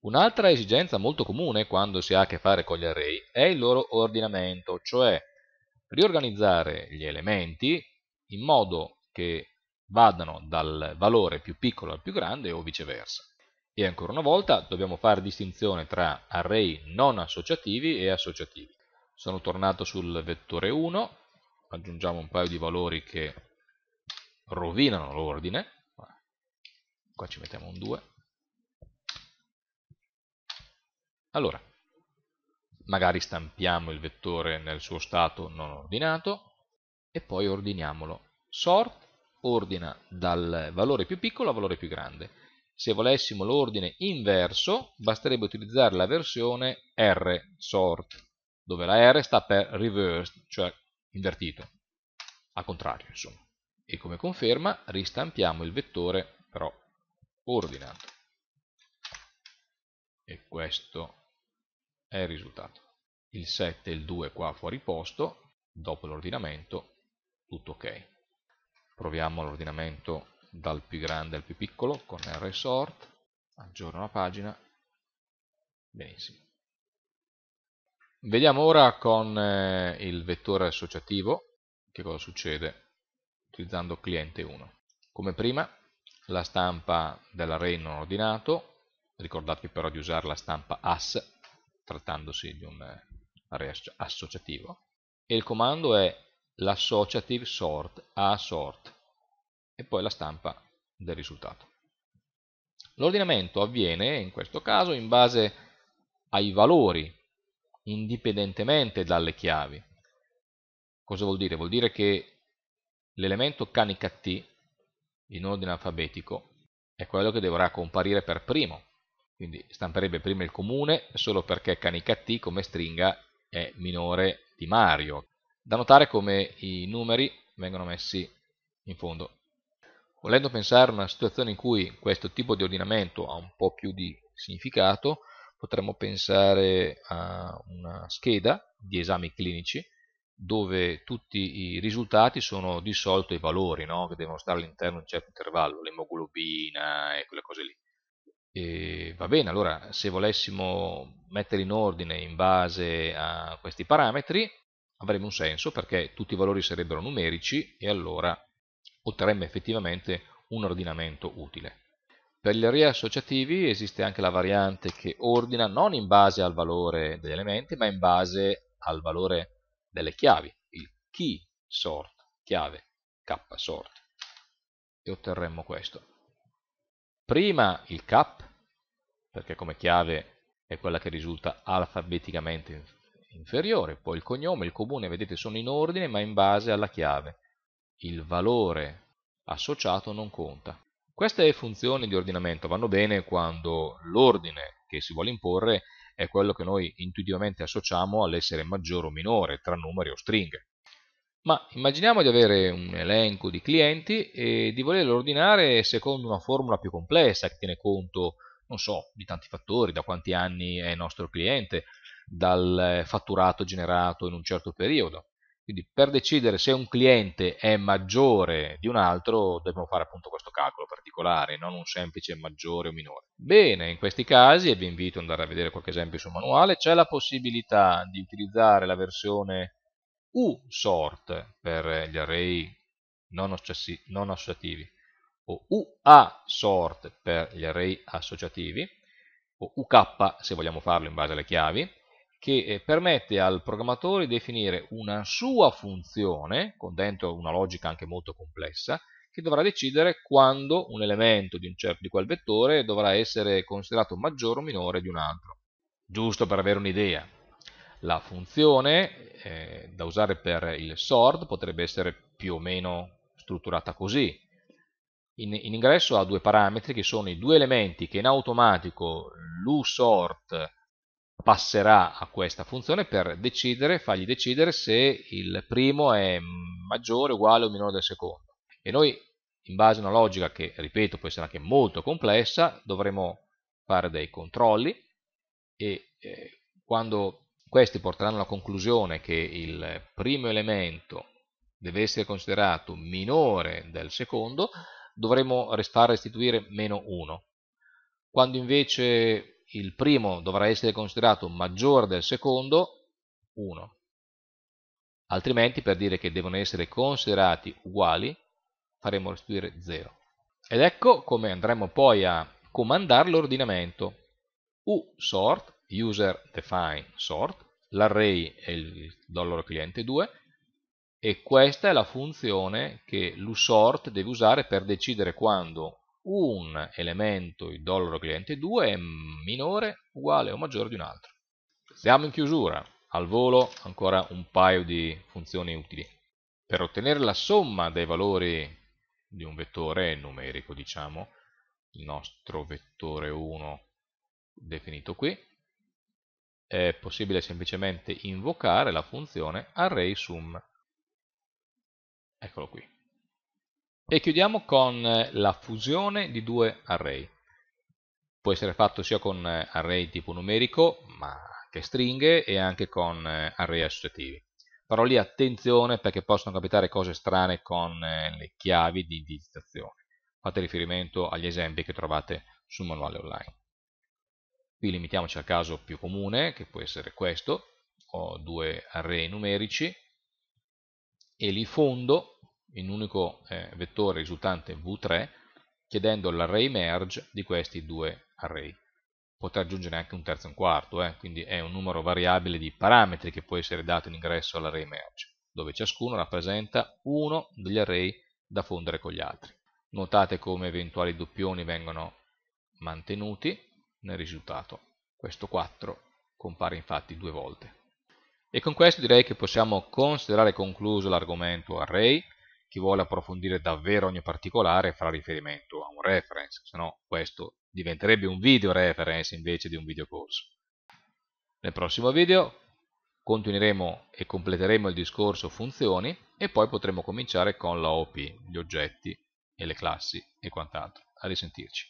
Un'altra esigenza molto comune quando si ha a che fare con gli array è il loro ordinamento, cioè riorganizzare gli elementi in modo che vadano dal valore più piccolo al più grande o viceversa. E ancora una volta dobbiamo fare distinzione tra array non associativi e associativi. Sono tornato sul vettore 1, aggiungiamo un paio di valori che rovinano l'ordine, qua ci mettiamo un 2, Allora, magari stampiamo il vettore nel suo stato non ordinato e poi ordiniamolo. Sort ordina dal valore più piccolo al valore più grande. Se volessimo l'ordine inverso, basterebbe utilizzare la versione R sort, dove la R sta per reversed, cioè invertito, al contrario insomma. E come conferma ristampiamo il vettore però ordinato. E questo è il risultato. Il 7 e il 2 qua fuori posto, dopo l'ordinamento, tutto ok. Proviamo l'ordinamento dal più grande al più piccolo con R sort, aggiorno la pagina, benissimo. Vediamo ora con eh, il vettore associativo che cosa succede utilizzando cliente 1. Come prima la stampa dell'array non ordinato, ricordatevi però di usare la stampa AS trattandosi di un array eh, associativo, e il comando è l'associative sort a sort e poi la stampa del risultato. L'ordinamento avviene in questo caso in base ai valori indipendentemente dalle chiavi. Cosa vuol dire? Vuol dire che l'elemento canicat in ordine alfabetico è quello che dovrà comparire per primo quindi stamperebbe prima il comune solo perché canicatt come stringa è minore di Mario. Da notare come i numeri vengono messi in fondo. Volendo pensare a una situazione in cui questo tipo di ordinamento ha un po' più di significato, potremmo pensare a una scheda di esami clinici dove tutti i risultati sono di solito i valori no? che devono stare all'interno di un certo intervallo, l'emoglobina e quelle cose lì. E va bene, allora se volessimo mettere in ordine in base a questi parametri avrebbe un senso perché tutti i valori sarebbero numerici e allora otterremmo effettivamente un ordinamento utile. Per gli array associativi esiste anche la variante che ordina non in base al valore degli elementi, ma in base al valore delle chiavi, il key sort, chiave k sort, e otterremmo questo. Prima il cap, perché come chiave è quella che risulta alfabeticamente inferiore, poi il cognome, il comune, vedete sono in ordine ma in base alla chiave. Il valore associato non conta. Queste funzioni di ordinamento vanno bene quando l'ordine che si vuole imporre è quello che noi intuitivamente associamo all'essere maggiore o minore tra numeri o stringhe. Ma immaginiamo di avere un elenco di clienti e di volerlo ordinare secondo una formula più complessa che tiene conto non so, di tanti fattori, da quanti anni è nostro cliente, dal eh, fatturato generato in un certo periodo. Quindi per decidere se un cliente è maggiore di un altro dobbiamo fare appunto questo calcolo particolare, non un semplice maggiore o minore. Bene, in questi casi, e vi invito ad andare a vedere qualche esempio sul manuale, c'è la possibilità di utilizzare la versione U-sort per gli array non associativi o UA sort per gli array associativi, o UK se vogliamo farlo in base alle chiavi, che eh, permette al programmatore di definire una sua funzione, con dentro una logica anche molto complessa, che dovrà decidere quando un elemento di, un certo, di quel vettore dovrà essere considerato maggiore o minore di un altro. Giusto per avere un'idea, la funzione eh, da usare per il sort potrebbe essere più o meno strutturata così, in, in, ingresso ha due parametri che sono i due elementi che in automatico l'usort passerà a questa funzione per decidere, fargli decidere se il primo è maggiore, uguale o minore del secondo. E noi, in base a una logica che, ripeto, può essere anche molto complessa, dovremo fare dei controlli e eh, quando questi porteranno alla conclusione che il primo elemento deve essere considerato minore del secondo, dovremo restare restituire meno 1. Quando invece il primo dovrà essere considerato maggiore del secondo, 1. Altrimenti, per dire che devono essere considerati uguali, faremo restituire 0. Ed ecco come andremo poi a comandare l'ordinamento u sort, user define sort, l'array è il dollaro cliente 2 e questa è la funzione che l'USORT deve usare per decidere quando un elemento, il dollaro cliente 2, è minore, uguale o maggiore di un altro. Siamo in chiusura, al volo ancora un paio di funzioni utili. Per ottenere la somma dei valori di un vettore numerico, diciamo, il nostro vettore 1 definito qui, è possibile semplicemente invocare la funzione ArraySum eccolo qui. E chiudiamo con eh, la fusione di due array. Può essere fatto sia con eh, array tipo numerico, ma anche stringhe e anche con eh, array associativi. Però lì attenzione perché possono capitare cose strane con le chiavi di digitazione. Fate riferimento agli esempi che trovate sul manuale online. Qui limitiamoci al caso più comune, che può essere questo, ho due array numerici, e li fondo in un unico eh, vettore risultante v3 chiedendo l'array merge di questi due array. Potrà aggiungere anche un terzo e un quarto, eh? quindi è un numero variabile di parametri che può essere dato in ingresso all'array merge, dove ciascuno rappresenta uno degli array da fondere con gli altri. Notate come eventuali doppioni vengono mantenuti nel risultato. Questo 4 compare infatti due volte. E con questo direi che possiamo considerare concluso l'argomento array, chi vuole approfondire davvero ogni particolare farà riferimento a un reference, se no questo diventerebbe un video reference invece di un video corso. Nel prossimo video continueremo e completeremo il discorso funzioni e poi potremo cominciare con la OP, gli oggetti e le classi e quant'altro. A risentirci.